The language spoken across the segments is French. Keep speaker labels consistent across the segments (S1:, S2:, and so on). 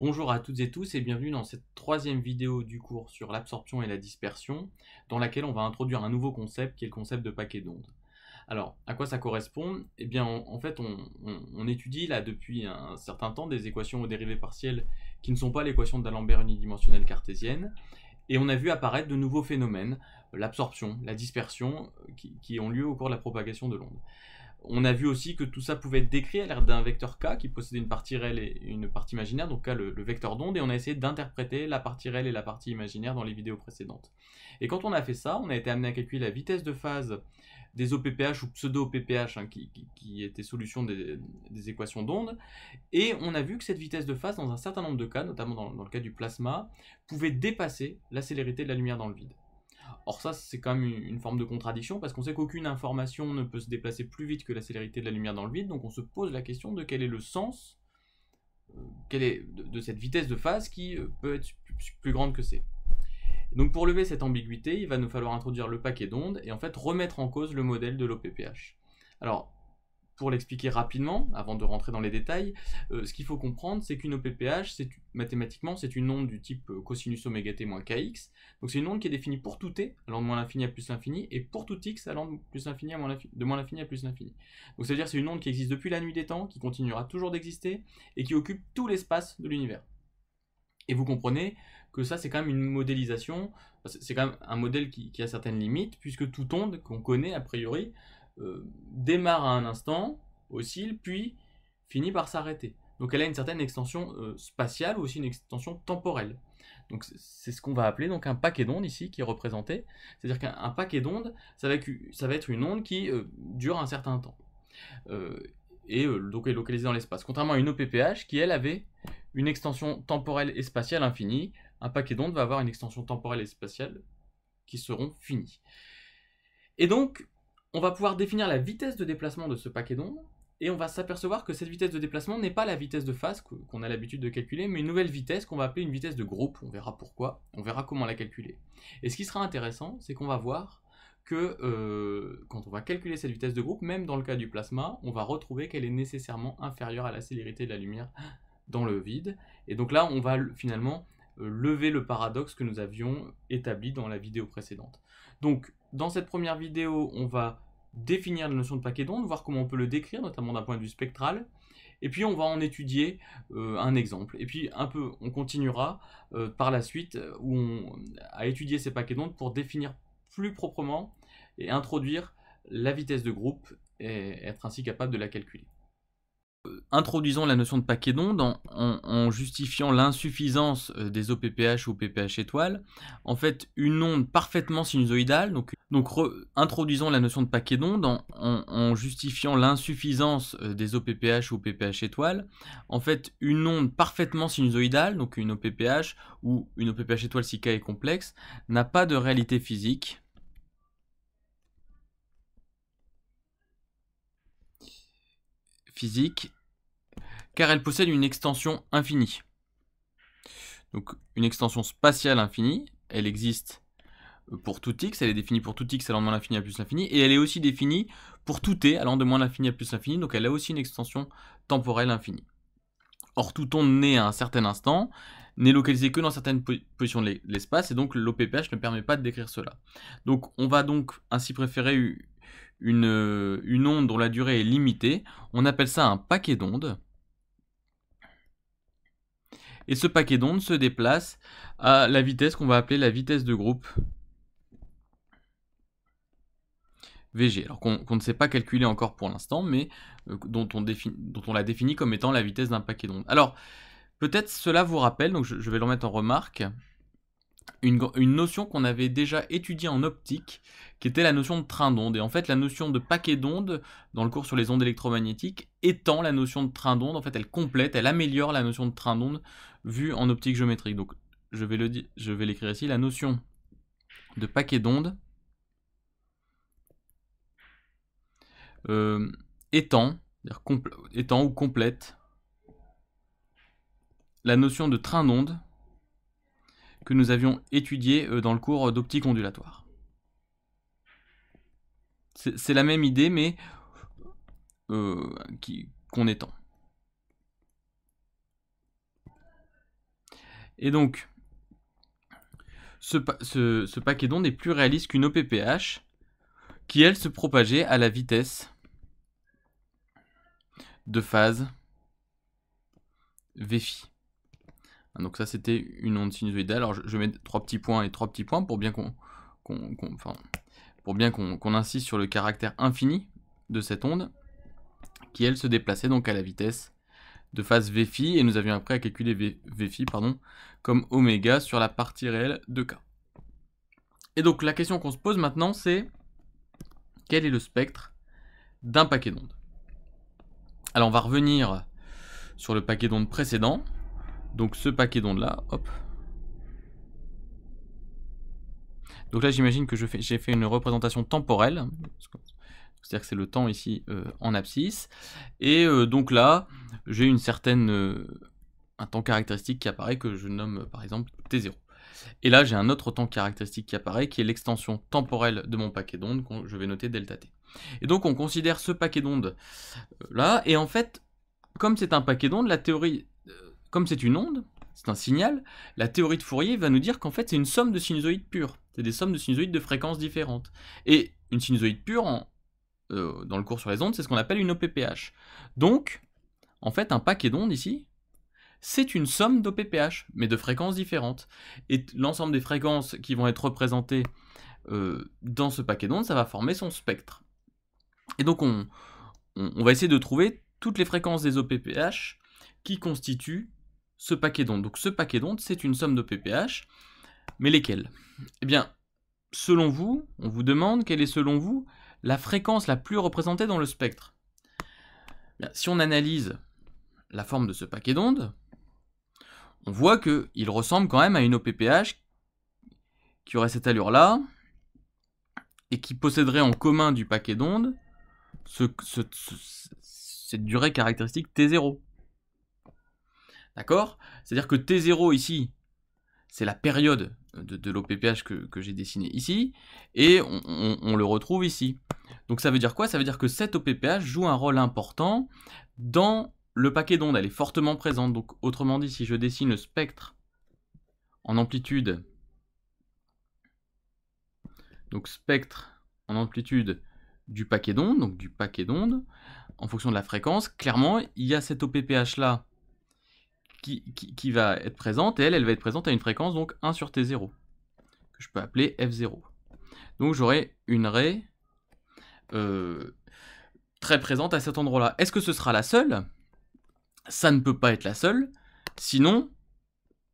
S1: Bonjour à toutes et tous et bienvenue dans cette troisième vidéo du cours sur l'absorption et la dispersion, dans laquelle on va introduire un nouveau concept qui est le concept de paquet d'ondes. Alors, à quoi ça correspond Eh bien, en fait, on, étudie là depuis un certain temps des équations aux dérivées partielles qui ne sont pas l'équation d'Alembert unidimensionnelle cartésienne, et on a vu apparaître de nouveaux phénomènes, l'absorption, la dispersion, euh, qui ont lieu au cours de la propagation de l'onde. On a vu aussi que tout ça pouvait être décrit à l'aide d'un vecteur K qui possédait une partie réelle et une partie imaginaire, donc K le, vecteur d'onde, et on a essayé d'interpréter la partie réelle et la partie imaginaire dans les vidéos précédentes. Et quand on a fait ça, on a été amené à calculer la vitesse de phase des OPPH ou pseudo-OPPH hein, qui, étaient solution des, équations d'onde, et on a vu que cette vitesse de phase, dans un certain nombre de cas, notamment dans le cas du plasma, pouvait dépasser la célérité de la lumière dans le vide. Or ça, c'est quand même une forme de contradiction, parce qu'on sait qu'aucune information ne peut se déplacer plus vite que la célérité de la lumière dans le vide, donc on se pose la question de quel est le sens euh, est de, cette vitesse de phase qui euh, peut être plus, grande que c'est. Donc pour lever cette ambiguïté, il va nous falloir introduire le paquet d'ondes et en fait remettre en cause le modèle de l'OPPH. Alors pour l'expliquer rapidement, avant de rentrer dans les détails, euh, ce qu'il faut comprendre, c'est qu'une OPPH, mathématiquement, c'est une onde du type euh, cosinus oméga t moins kx. Donc c'est une onde qui est définie pour tout t, allant de moins l'infini à plus l'infini, et pour tout x, allant de, plus l'infini à moins de l'infini à plus l'infini. Donc c'est à dire que c'est une onde qui existe depuis la nuit des temps, qui continuera toujours d'exister, et qui occupe tout l'espace de l'univers. Et vous comprenez que ça, c'est quand même une modélisation, c'est quand même un modèle qui a certaines limites, puisque toute onde qu'on connaît, a priori, euh, démarre à un instant, oscille, puis finit par s'arrêter. Donc elle a une certaine extension euh, spatiale ou aussi une extension temporelle. Donc c'est ce qu'on va appeler donc un paquet d'ondes ici qui est représenté. C'est-à-dire qu'un paquet d'ondes, ça, va, être une onde qui euh, dure un certain temps. et donc est localisée dans l'espace. Contrairement à une OPPH qui, elle, avait une extension temporelle et spatiale infinie, un paquet d'ondes va avoir une extension temporelle et spatiale qui seront finies. Et donc, on va pouvoir définir la vitesse de déplacement de ce paquet d'ondes, et on va s'apercevoir que cette vitesse de déplacement n'est pas la vitesse de phase qu'on a l'habitude de calculer, mais une nouvelle vitesse qu'on va appeler une vitesse de groupe, on verra pourquoi, on verra comment la calculer. Et ce qui sera intéressant, c'est qu'on va voir que euh, quand on va calculer cette vitesse de groupe, même dans le cas du plasma, on va retrouver qu'elle est nécessairement inférieure à la célérité de la lumière dans le vide. Et donc là, on va finalement euh, lever le paradoxe que nous avions établi dans la vidéo précédente. Donc, dans cette première vidéo, on va définir la notion de paquet d'ondes, voir comment on peut le décrire, notamment d'un point de vue spectral. Et puis on va en étudier euh, un exemple. Et puis un peu, on continuera euh, par la suite euh, où on, à étudier ces paquets d'ondes pour définir plus proprement et introduire la vitesse de groupe et être ainsi capable de la calculer introduisons la notion de paquet d'ondes en, en, justifiant l'insuffisance euh, des OPPH ou PPH étoiles. En fait, une onde parfaitement sinusoïdale, donc, donc introduisons la notion de paquet d'ondes en, en, justifiant l'insuffisance euh, des OPPH ou PPH étoiles. En fait, une onde parfaitement sinusoïdale, donc une OPPH ou une OPPH étoile si K est complexe, n'a pas de réalité physique. physique car elle possède une extension infinie. Donc une extension spatiale infinie, elle existe euh, pour tout x, elle est définie pour tout x allant de moins l'infini à plus l'infini, et elle est aussi définie pour tout t allant de moins l'infini à plus l'infini, donc elle a aussi une extension temporelle infinie. Or, tout onde née à un certain instant n'est localisé que dans certaines positions de l'espace, et donc l'OPPH ne permet pas de décrire cela. Donc on va donc ainsi préférer euh, une onde dont la durée est limitée, on appelle ça un paquet d'ondes, et ce paquet d'ondes se déplace à la vitesse qu'on va appeler la vitesse de groupe VG, alors qu'on ne sait pas calculer encore pour l'instant, mais euh, dont, on la définit comme étant la vitesse d'un paquet d'ondes. Alors, peut-être cela vous rappelle, donc je, je vais le remettre en remarque, une, notion qu'on avait déjà étudiée en optique, qui était la notion de train d'onde. Et en fait, la notion de paquet d'ondes, dans le cours sur les ondes électromagnétiques, étant la notion de train d'onde. En fait, elle complète, elle améliore la notion de train d'onde vue en optique géométrique. Donc, je vais, le, je vais l'écrire ici, la notion de paquet d'ondes euh, étant étend ou complète la notion de train d'onde que nous avions étudié euh, dans le cours euh, d'optique ondulatoire. C'est la même idée, mais euh, qu'on étend. Et donc, ce, paquet d'ondes est plus réaliste qu'une OPPH, qui elle se propageait à la vitesse de phase Vphi. Donc ça, c'était une onde sinusoïdale. Alors je, mets trois petits points et trois petits points pour bien qu'on pour bien qu'on insiste sur le caractère infini de cette onde, qui elle se déplaçait donc à la vitesse de phase Vφ et nous avions après à calculer Vφ comme oméga sur la partie réelle de k. Et donc la question qu'on se pose maintenant, c'est quel est le spectre d'un paquet d'ondes Alors on va revenir sur le paquet d'ondes précédent. Donc ce paquet d'ondes là, hop. Donc là j'imagine que j'ai fait une représentation temporelle. C'est-à-dire que c'est le temps ici euh, en abscisse. Et euh, donc là, j'ai une certaine... Euh, un temps caractéristique qui apparaît que je nomme par exemple T0. Et là, j'ai un autre temps caractéristique qui apparaît, qui est l'extension temporelle de mon paquet d'ondes, que je vais noter delta t. Et donc, on considère ce paquet d'ondes là, et en fait, comme c'est un paquet d'ondes, la théorie comme c'est une onde, c'est un signal, la théorie de Fourier va nous dire qu'en fait c'est une somme de sinusoïdes pures. C'est des sommes de sinusoïdes de fréquences différentes. Et une sinusoïde pure, euh, dans le cours sur les ondes, c'est ce qu'on appelle une OPPH. Donc, en fait, un paquet d'ondes ici, c'est une somme d'OPPH, mais de fréquences différentes. Et l'ensemble des fréquences qui vont être représentées euh, dans ce paquet d'ondes, ça va former son spectre. Et donc, on va essayer de trouver toutes les fréquences des OPPH qui constituent ce paquet d'ondes. Donc ce paquet d'ondes, c'est une somme de pph, mais lesquelles Eh bien, selon vous, on vous demande quelle est selon vous la fréquence la plus représentée dans le spectre. Eh si on analyse la forme de ce paquet d'ondes, on voit qu'il ressemble quand même à une OPPH qui aurait cette allure-là et qui posséderait en commun du paquet d'ondes cette durée caractéristique T0. D'accord C'est-à-dire que T0 ici, c'est la période de, l'OPPH que, j'ai dessiné ici, et on, le retrouve ici. Donc ça veut dire quoi Ça veut dire que cet OPPH joue un rôle important dans le paquet d'ondes, elle est fortement présente. Donc autrement dit, si je dessine le spectre en amplitude, donc spectre en amplitude du paquet d'ondes, donc du paquet d'ondes, en fonction de la fréquence, clairement, il y a cet OPPH là qui, va être présente, et elle, elle va être présente à une fréquence, donc 1 sur T0, que je peux appeler F0. Donc j'aurai une raie euh, très présente à cet endroit-là. Est-ce que ce sera la seule Ça ne peut pas être la seule, sinon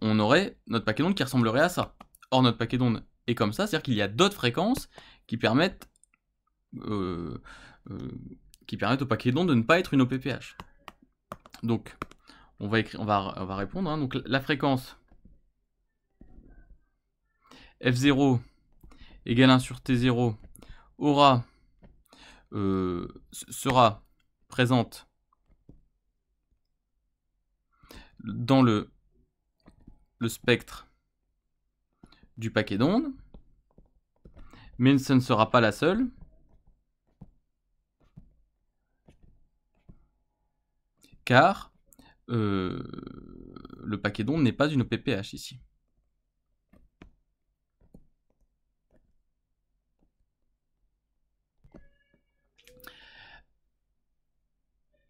S1: on aurait notre paquet d'ondes qui ressemblerait à ça. Or notre paquet d'ondes est comme ça, c'est-à-dire qu'il y a d'autres fréquences qui permettent, euh, euh, qui permettent au paquet d'ondes de ne pas être une OPPH. Donc on va, répondre. Hein. Donc la fréquence f0 égale 1 sur t0 aura, euh, sera présente dans le, le spectre du paquet d'ondes, mais ce ne sera pas la seule. Car euh, le paquet d'ondes n'est pas une OPPH ici.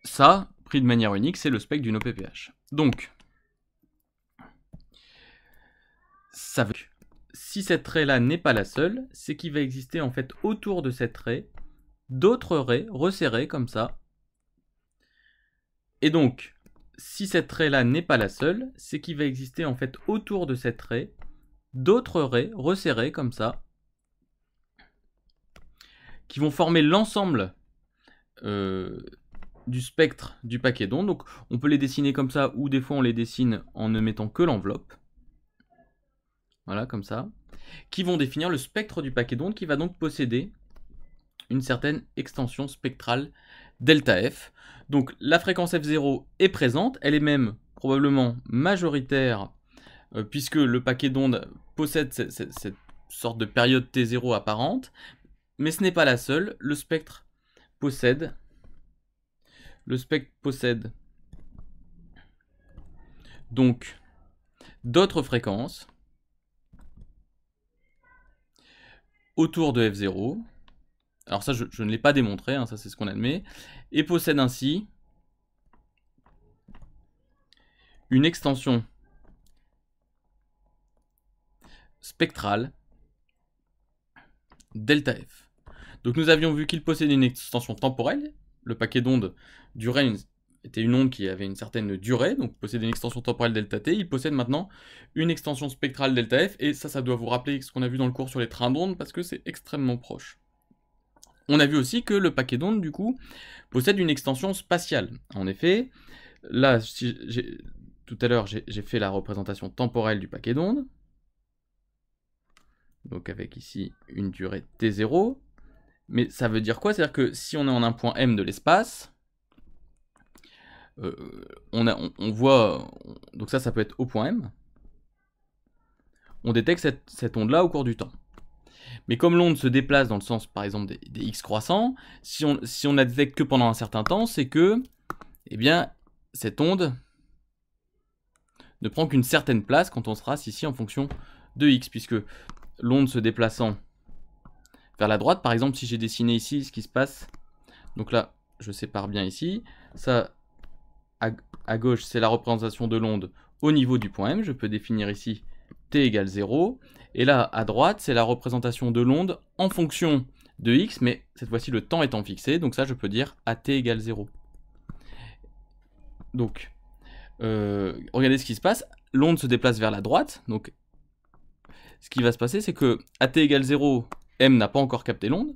S1: Ça, pris de manière unique, c'est le spectre d'une OPPH. Donc, ça veut si cette raie-là n'est pas la seule, c'est qu'il va exister en fait autour de cette raie d'autres raies resserrées comme ça. Et donc, si cette raie-là n'est pas la seule, c'est qu'il va exister en fait autour de cette raie d'autres raies resserrées comme ça, qui vont former l'ensemble euh, du spectre du paquet d'ondes. Donc on peut les dessiner comme ça, ou des fois on les dessine en ne mettant que l'enveloppe. Voilà, comme ça. Qui vont définir le spectre du paquet d'ondes, qui va donc posséder une certaine extension spectrale delta F. Donc la fréquence F0 est présente, elle est même probablement majoritaire euh, puisque le paquet d'ondes possède cette, sorte de période T0 apparente, mais ce n'est pas la seule, le spectre possède le spectre possède donc d'autres fréquences autour de F0 alors ça je, ne l'ai pas démontré, hein, ça c'est ce qu'on admet, et possède ainsi une extension spectrale delta F. Donc nous avions vu qu'il possédait une extension temporelle, le paquet d'ondes durait était une onde qui avait une certaine durée, donc possédait une extension temporelle delta t. Il possède maintenant une extension spectrale delta f, et ça, ça doit vous rappeler ce qu'on a vu dans le cours sur les trains d'ondes, parce que c'est extrêmement proche. On a vu aussi que le paquet d'ondes, du coup, possède une extension spatiale. En effet, là, tout à l'heure, j'ai fait la représentation temporelle du paquet d'ondes. Donc avec ici une durée T0. Mais ça veut dire quoi C'est-à-dire que si on est en un point M de l'espace, euh, on, voit... Donc ça, ça peut être au point M. On détecte cette onde-là au cours du temps. Mais comme l'onde se déplace dans le sens, par exemple, des, x croissants, si on, si on la détecte que pendant un certain temps, c'est que, eh bien, cette onde ne prend qu'une certaine place quand on se trace ici en fonction de x, puisque l'onde se déplaçant vers la droite, par exemple, si j'ai dessiné ici ce qui se passe, donc là, je sépare bien ici, ça, à, à gauche, c'est la représentation de l'onde au niveau du point M, je peux définir ici t égale 0, et là, à droite, c'est la représentation de l'onde en fonction de x, mais cette fois-ci le temps étant fixé, donc ça je peux dire at égale 0. Donc, euh, regardez ce qui se passe, l'onde se déplace vers la droite, donc ce qui va se passer c'est que at égale 0, m n'a pas encore capté l'onde,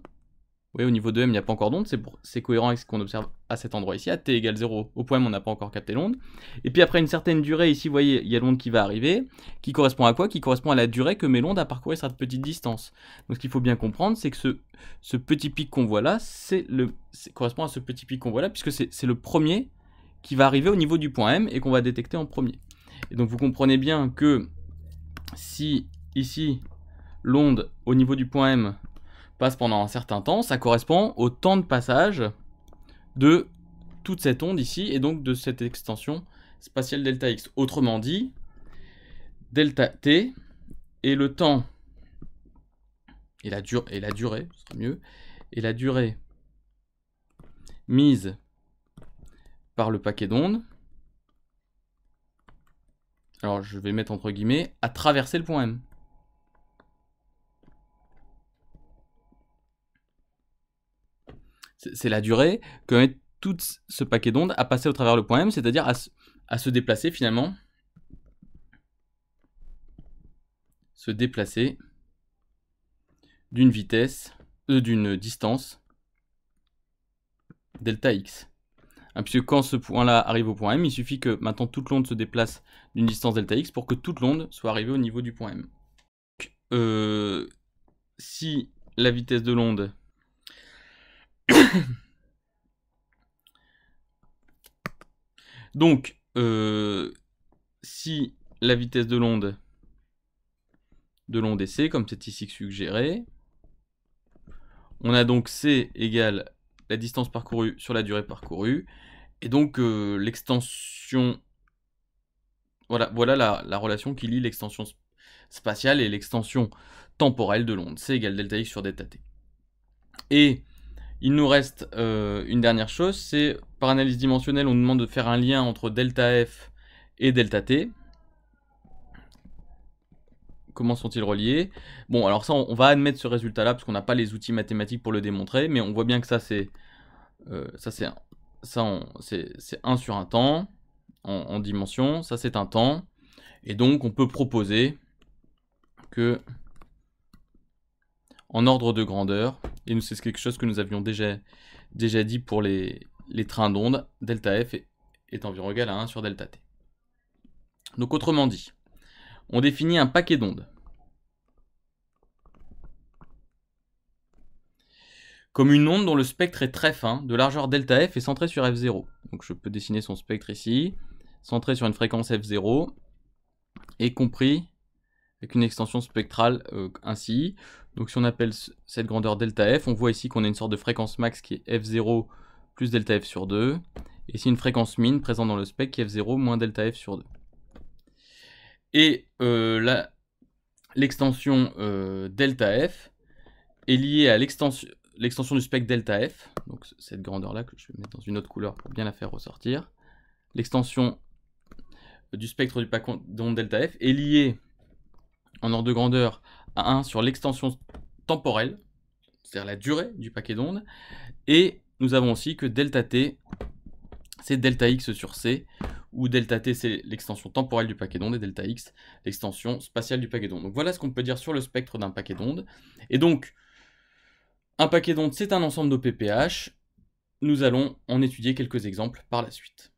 S1: voyez, au niveau de M, il n'y a pas encore d'onde, c'est cohérent avec ce qu'on observe à cet endroit ici, à t égale 0, au point M, on n'a pas encore capté l'onde. Et puis après une certaine durée, ici, vous voyez, il y a l'onde qui va arriver, qui correspond à quoi Qui correspond à la durée que met l'onde à parcourir cette petite distance. Donc ce qu'il faut bien comprendre, c'est que ce, ce, petit pic qu'on voit là, c'est le, correspond à ce petit pic qu'on voit là, puisque c'est le premier qui va arriver au niveau du point M et qu'on va détecter en premier. Et donc vous comprenez bien que si ici l'onde au niveau du point M passe pendant un certain temps, ça correspond au temps de passage de toute cette onde ici et donc de cette extension spatiale delta x. Autrement dit, delta t est le temps et la, et la durée, ce sera mieux, et la durée mise par le paquet d'ondes, alors je vais mettre entre guillemets, à traverser le point M. c'est la durée que met tout ce paquet d'ondes à passer au travers le point M, c'est-à-dire à, se déplacer finalement. Se déplacer d'une vitesse, euh, d'une distance delta x. Hein, puisque quand ce point-là arrive au point M, il suffit que maintenant toute l'onde se déplace d'une distance delta x pour que toute l'onde soit arrivée au niveau du point M. Donc, euh, si la vitesse de l'onde Donc, euh, si la vitesse de l'onde de l'onde est C, comme c'est ici suggéré, on a donc C égale la distance parcourue sur la durée parcourue, et donc euh, l'extension... Voilà, voilà la, relation qui lie l'extension spatiale et l'extension temporelle de l'onde. C égale delta x sur delta t. Et il nous reste euh, une dernière chose, c'est par analyse dimensionnelle, on nous demande de faire un lien entre delta f et delta t. Comment sont-ils reliés Bon, alors ça, on va admettre ce résultat-là parce qu'on n'a pas les outils mathématiques pour le démontrer, mais on voit bien que ça, c'est 1 euh, sur un temps en, en dimension. Ça, c'est un temps, et donc on peut proposer que en ordre de grandeur, et c'est quelque chose que nous avions déjà, déjà dit pour les, trains d'onde. Delta F est, environ égal à 1 sur delta T. Donc autrement dit, on définit un paquet d'ondes comme une onde dont le spectre est très fin, de largeur delta f est centré sur f0. Donc je peux dessiner son spectre ici, centré sur une fréquence f0, et compris avec une extension spectrale euh, ainsi. Donc si on appelle cette grandeur delta f, on voit ici qu'on a une sorte de fréquence max qui est f0 plus delta f sur 2, et ici une fréquence min présente dans le spec qui est f0 moins delta f sur 2. Et euh, là, l'extension euh, delta f est liée à l'extension du spec delta f, donc cette grandeur-là que je vais mettre dans une autre couleur pour bien la faire ressortir. L'extension du spectre du paquet d'onde delta f est liée en ordre de grandeur à 1 sur l'extension temporelle, c'est-à-dire la durée du paquet d'ondes, et nous avons aussi que delta t, c'est delta x sur c, ou delta t c'est l'extension temporelle du paquet d'ondes et delta x l'extension spatiale du paquet d'ondes. Donc voilà ce qu'on peut dire sur le spectre d'un paquet d'ondes. Et donc, un paquet d'ondes c'est un ensemble de PPH. Nous allons en étudier quelques exemples par la suite.